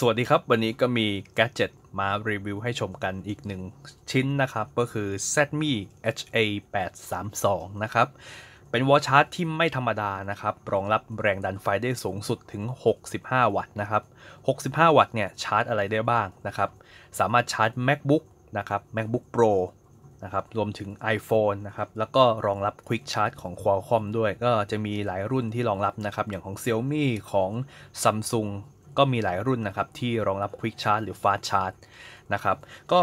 สวัสดีครับ วันนี้ก็มีแกจิตมารีวิวให้ชมกันอีกหนึ่งชิ้นนะครับ ก็คือ r ซ d m i HA 8 3 2นะครับเป็นวอชาร์จที่ไม่ธรรมดานะครับ รองรับแรงดันไฟได้สูงสุดถึง 65 วัตต์นะครับ 65 วัตต์เนี่ย ชาร์จอะไรได้บ้างนะครับ สามารถชาร์จ MacBook นะครับ MacBook Pro นะครับรวมถึง iPhone นะครับแล้วก็รองรับ Quick Charge ของ Qualcomm ด้วย ก็จะมีหลายรุ่นที่รองรับนะครับอย่างของ Xiaomi ของ Samsung ก็มีหลายรุ่นนะครับ ที่รองรับ Quick Charge หรือ Fast Charge นะครับ ก็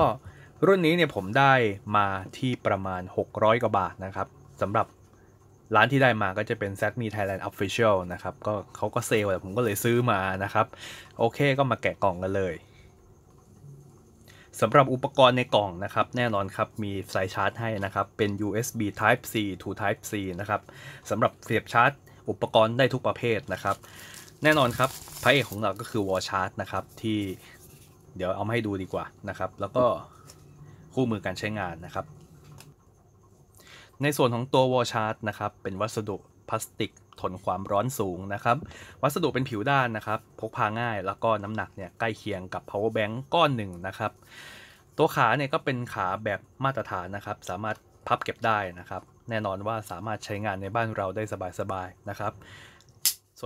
รุ่นนี้เนี่ยผมได้มาที่ประมาณ 600 กว่าบาทนะครับสำหรับร้านที่ได้มาก็จะเป็น Zetme Thailand Official นะครับก็เขาก็เซลล์แต่ผมก็เลยซื้อมานะครับ โอเคก็มาแกะกล่องกันเลยสำหรับอุปกรณ์ในกล่องนะครับ แน่นอนครับ มีสายชาร์จให้นะครับ เป็น USB Type C to Type C นะครับสำหรับเสียบชาร์จอุปกรณ์ได้ทุกประเภทนะครับแน่นอนครับพระเอกของเราก็คือวอชาร์ดนะครับที่เดี๋ยวเอามาให้ดูดีกว่านะครับแล้วก็คู่มือการใช้งานนะครับ ในส่วนของตัววอชาร์ดนะครับเป็นวัสดุพลาสติกทนความร้อนสูงนะครับวัสดุเป็นผิวด้านนะครับพกพาง่ายแล้วก็น้ำหนักเนี่ยใกล้เคียงกับ power bank ก้อนหนึ่งนะครับตัวขาเนี่ยก็เป็นขาแบบมาตรฐานนะครับสามารถพับเก็บได้นะครับแน่นอนว่าสามารถใช้งานในบ้านเราได้สบายๆนะครับ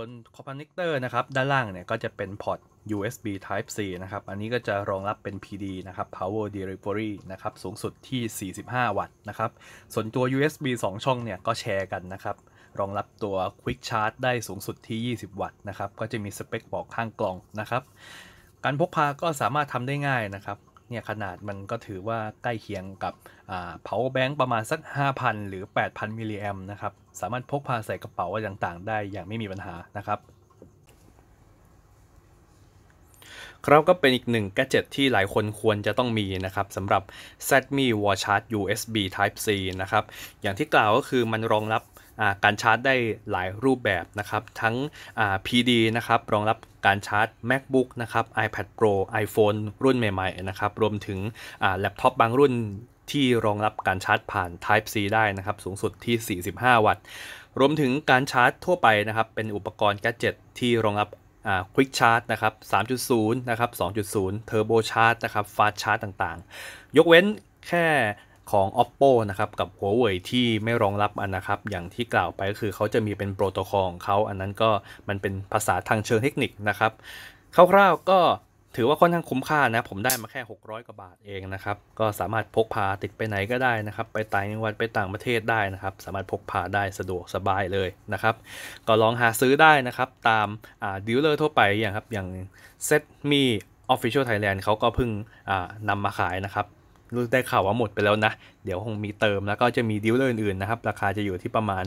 ส่วนคอมพันเนคเตอร์นะครับ ด้านล่างเนี่ย ก็จะเป็นพอร์ต USB Type C นะครับ อันนี้ก็จะรองรับเป็น PD นะครับ Power Delivery นะครับ สูงสุดที่ 45 วัตต์นะครับส่วนตัว USB 2 ช่องเนี่ยก็แชร์กันนะครับ รองรับตัว Quick Charge ได้สูงสุดที่ 20 วัตต์นะครับ ก็จะมีสเปคบอกข้างกล่องนะครับ การพกพาก็สามารถทำได้ง่ายนะครับเนี่ยขนาดมันก็ถือว่าใกล้เคียงกับเผาแบงค์ประมาณสัก 5,000 หรือ 8,000มิลลิแอมนะครับ สามารถพกพาใส่กระเป๋าอะไรต่าง ๆ ได้อย่างไม่มีปัญหานะครับครับก็เป็นอีกหนึ่งแกจิตที่หลายคนควรจะต้องมีนะครับสำหรับ z ซ m i Wall Charge USB Type C นะครับ อย่างที่กล่าวก็คือมันรองรับการชาร์จได้หลายรูปแบบนะครับ ทั้ง PD นะครับ รองรับการชาร์จ MacBook นะครับ iPad Pro iPhone รุ่นใหม่ๆนะครับ รวมถึงแล็ปท็อปบางรุ่นที่รองรับการชาร์จผ่าน Type C ได้นะครับ สูงสุดที่ 45 วัตต์ รวมถึงการชาร์จทั่วไปนะครับเป็นอุปกรณ์แกจิตที่รองรับควิกชาร์ตนะครับ 3.0 นะครับ 2.0เทอร์โบชาร์ตนะครับ ฟาสชาร์ตต่างๆ ยกเว้นแค่ของ Oppo นะครับ กับ Huawei ที่ไม่รองรับอันนะครับ อย่างที่กล่าวไปก็คือเขาจะมีเป็นโปรโตคอลของเขาอันนั้นก็มันเป็นภาษาทางเชิงเทคนิคนะครับ คร่าวๆก็ถือว่าค่อนข้างคุ้มค่านะผมได้มาแค่ 600 กว่าบาทเองนะครับ ก็สามารถพกพาติดไปไหนก็ได้นะครับ ไปต่างจังหวัดไปต่างประเทศได้นะครับ สามารถพกพาได้สะดวกสบายเลยนะครับ ก็ลองหาซื้อได้นะครับตามดิวเลอร์ทั่วไปอย่างครับ อย่างเซตมีออฟฟิเชียลไทยแลนด์เขาก็เพิ่งนำมาขายนะครับ รู้ได้ข่าวว่าหมดไปแล้วนะ เดี๋ยวคงมีเติมแล้วก็จะมีดิวเลอร์อื่นๆนะครับราคาจะอยู่ที่ประมาณ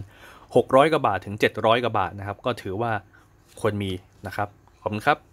600กว่าบาทถึง 700กว่าบาทนะครับ ก็ถือว่าควรมีนะครับขอบคุณครับ